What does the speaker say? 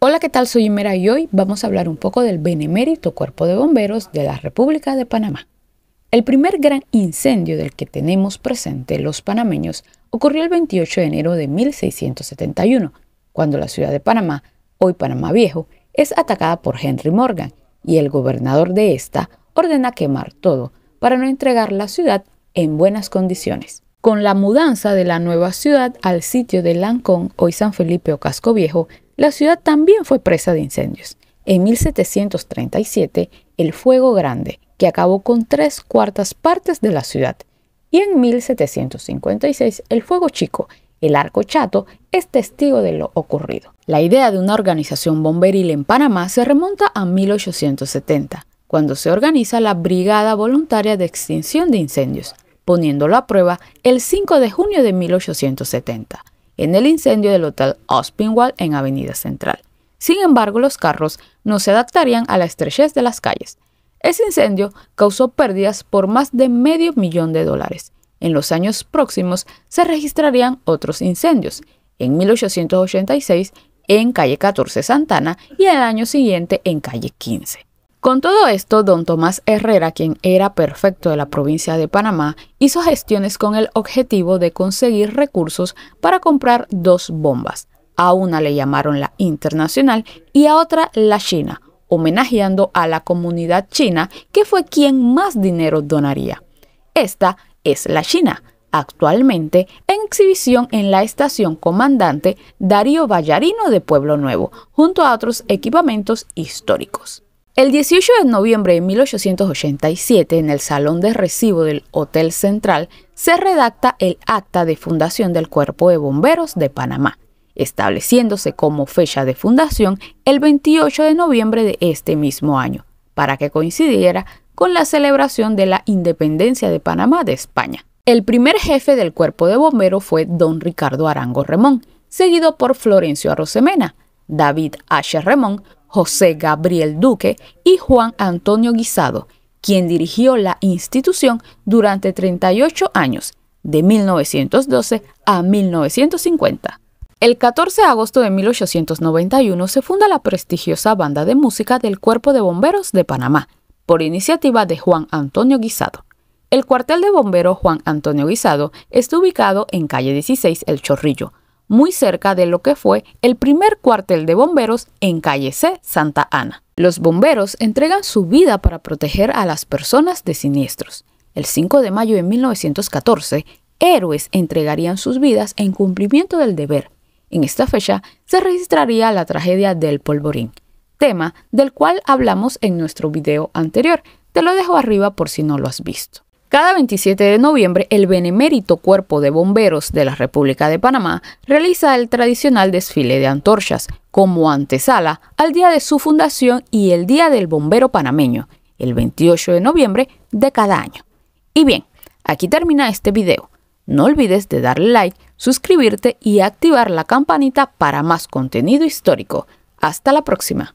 Hola, ¿qué tal? Soy Imera y hoy vamos a hablar un poco del benemérito Cuerpo de Bomberos de la República de Panamá. El primer gran incendio del que tenemos presente los panameños ocurrió el 28 de enero de 1671, cuando la ciudad de Panamá, hoy Panamá Viejo, es atacada por Henry Morgan y el gobernador de esta ordena quemar todo para no entregar la ciudad en buenas condiciones. Con la mudanza de la nueva ciudad al sitio de Lancón, hoy San Felipe o Casco Viejo, la ciudad también fue presa de incendios. En 1737, el Fuego Grande, que acabó con tres cuartas partes de la ciudad. Y en 1756, el Fuego Chico, el Arco Chato, es testigo de lo ocurrido. La idea de una organización bomberil en Panamá se remonta a 1870, cuando se organiza la Brigada Voluntaria de Extinción de Incendios, poniéndolo a prueba el 5 de junio de 1870 en el incendio del Hotel Ospinwall en Avenida Central. Sin embargo, los carros no se adaptarían a la estrechez de las calles. Ese incendio causó pérdidas por más de medio millón de dólares. En los años próximos se registrarían otros incendios, en 1886 en calle 14 Santana y el año siguiente en calle 15. Con todo esto, don Tomás Herrera, quien era perfecto de la provincia de Panamá, hizo gestiones con el objetivo de conseguir recursos para comprar dos bombas. A una le llamaron la Internacional y a otra la China, homenajeando a la comunidad china que fue quien más dinero donaría. Esta es la China, actualmente en exhibición en la estación comandante Darío Vallarino de Pueblo Nuevo, junto a otros equipamientos históricos. El 18 de noviembre de 1887, en el Salón de Recibo del Hotel Central, se redacta el Acta de Fundación del Cuerpo de Bomberos de Panamá, estableciéndose como fecha de fundación el 28 de noviembre de este mismo año, para que coincidiera con la celebración de la independencia de Panamá de España. El primer jefe del cuerpo de bomberos fue don Ricardo Arango Remón, seguido por Florencio Arrosemena, David H. Remón, José Gabriel Duque y Juan Antonio Guisado, quien dirigió la institución durante 38 años, de 1912 a 1950. El 14 de agosto de 1891 se funda la prestigiosa banda de música del Cuerpo de Bomberos de Panamá, por iniciativa de Juan Antonio Guisado. El cuartel de bomberos Juan Antonio Guisado está ubicado en calle 16 El Chorrillo, muy cerca de lo que fue el primer cuartel de bomberos en calle C, Santa Ana. Los bomberos entregan su vida para proteger a las personas de siniestros. El 5 de mayo de 1914, héroes entregarían sus vidas en cumplimiento del deber. En esta fecha se registraría la tragedia del polvorín, tema del cual hablamos en nuestro video anterior. Te lo dejo arriba por si no lo has visto. Cada 27 de noviembre, el benemérito Cuerpo de Bomberos de la República de Panamá realiza el tradicional desfile de antorchas como antesala al día de su fundación y el Día del Bombero Panameño, el 28 de noviembre de cada año. Y bien, aquí termina este video. No olvides de darle like, suscribirte y activar la campanita para más contenido histórico. Hasta la próxima.